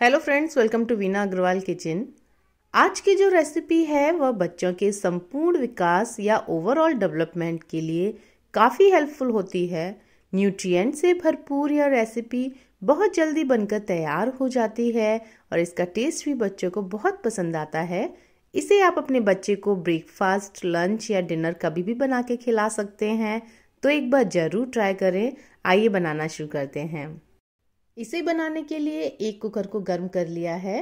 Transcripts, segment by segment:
hello friends welcome to Veena Agarwal kitchen आज की जो रेसिपी है वह बच्चों के संपूर्ण विकास या ओवरऑल डेवलपमेंट के लिए काफ़ी हेल्पफुल होती है न्यूट्रिएंट से भरपूर यह रेसिपी बहुत जल्दी बनकर तैयार हो जाती है और इसका टेस्ट भी बच्चों को बहुत पसंद आता है इसे आप अपने बच्चे को ब्रेकफास्ट लंच या डिनर कभी भी बना के खिला सकते हैं तो एक बार ज़रूर ट्राई करें आइए बनाना शुरू करते हैं इसे बनाने के लिए एक कुकर को गर्म कर लिया है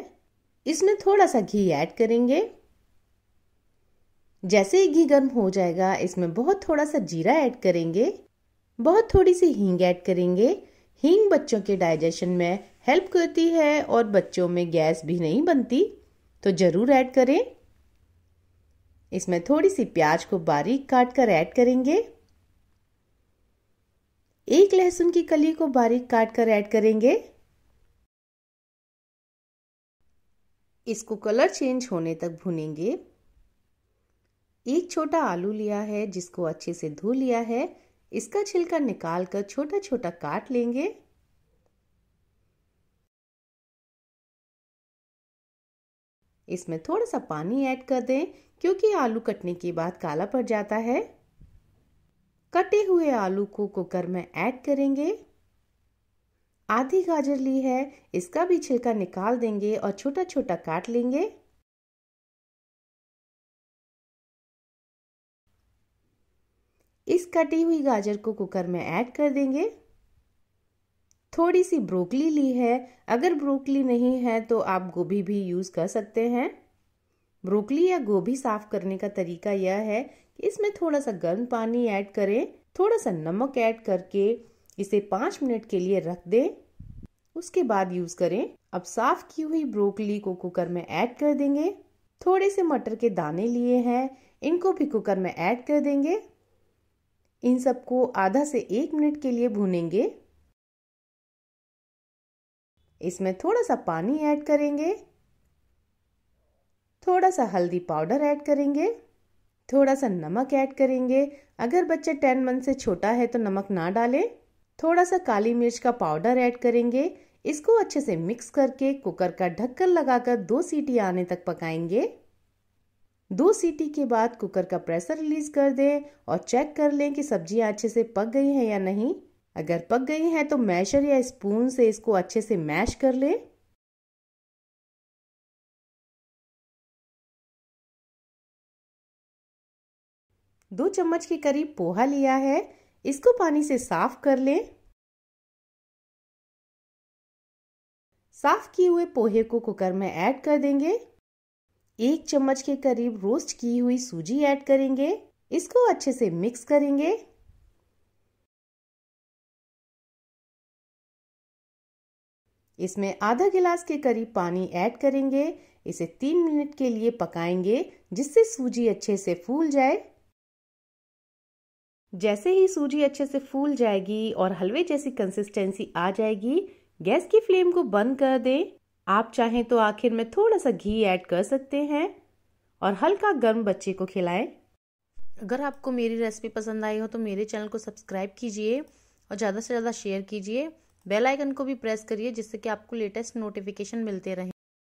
इसमें थोड़ा सा घी ऐड करेंगे जैसे ही घी गर्म हो जाएगा इसमें बहुत थोड़ा सा जीरा ऐड करेंगे बहुत थोड़ी सी हींग ऐड करेंगे हींग बच्चों के डाइजेशन में हेल्प करती है और बच्चों में गैस भी नहीं बनती तो ज़रूर ऐड करें इसमें थोड़ी सी प्याज को बारीक काट कर ऐड करेंगे एक लहसुन की कली को बारीक काट कर ऐड करेंगे इसको कलर चेंज होने तक भुनेंगे एक छोटा आलू लिया है जिसको अच्छे से धो लिया है इसका छिलका निकाल कर छोटा छोटा काट लेंगे इसमें थोड़ा सा पानी ऐड कर दें क्योंकि आलू कटने के बाद काला पड़ जाता है कटे हुए आलू को कुकर में ऐड करेंगे आधी गाजर ली है इसका भी छिलका निकाल देंगे और छोटा छोटा काट लेंगे इस कटी हुई गाजर को कुकर में ऐड कर देंगे थोड़ी सी ब्रोकली ली है अगर ब्रोकली नहीं है तो आप गोभी भी यूज़ कर सकते हैं ब्रोकली या गोभी साफ करने का तरीका यह है इसमें थोड़ा सा गर्म पानी ऐड करें थोड़ा सा नमक ऐड करके इसे पाँच मिनट के लिए रख दें उसके बाद यूज़ करें अब साफ की हुई ब्रोकली को कुकर में ऐड कर देंगे थोड़े से मटर के दाने लिए हैं इनको भी कुकर में ऐड कर देंगे इन सबको आधा से एक मिनट के लिए भूनेंगे इसमें थोड़ा सा पानी ऐड करेंगे थोड़ा सा हल्दी पाउडर ऐड करेंगे थोड़ा सा नमक ऐड करेंगे अगर बच्चा टेन मंथ से छोटा है तो नमक ना डालें थोड़ा सा काली मिर्च का पाउडर ऐड करेंगे इसको अच्छे से मिक्स करके कुकर का ढक्कन लगाकर दो सीटी आने तक पकाएंगे दो सीटी के बाद कुकर का प्रेशर रिलीज कर दें और चेक कर लें कि सब्जियां अच्छे से पक गई हैं या नहीं अगर पक गई हैं तो मैशर या स्पून से इसको अच्छे से मैश कर लें दो चम्मच के करीब पोहा लिया है इसको पानी से साफ कर लें साफ किए हुए पोहे को कुकर में ऐड कर देंगे एक चम्मच के करीब रोस्ट की हुई सूजी ऐड करेंगे इसको अच्छे से मिक्स करेंगे इसमें आधा गिलास के करीब पानी ऐड करेंगे इसे तीन मिनट के लिए पकाएंगे जिससे सूजी अच्छे से फूल जाए जैसे ही सूजी अच्छे से फूल जाएगी और हलवे जैसी कंसिस्टेंसी आ जाएगी गैस की फ्लेम को बंद कर दें आप चाहें तो आखिर में थोड़ा सा घी ऐड कर सकते हैं और हल्का गर्म बच्चे को खिलाएं अगर आपको मेरी रेसिपी पसंद आई हो तो मेरे चैनल को सब्सक्राइब कीजिए और ज़्यादा से ज़्यादा शेयर कीजिए बेल आइकन को भी प्रेस करिए जिससे कि आपको लेटेस्ट नोटिफिकेशन मिलते रहें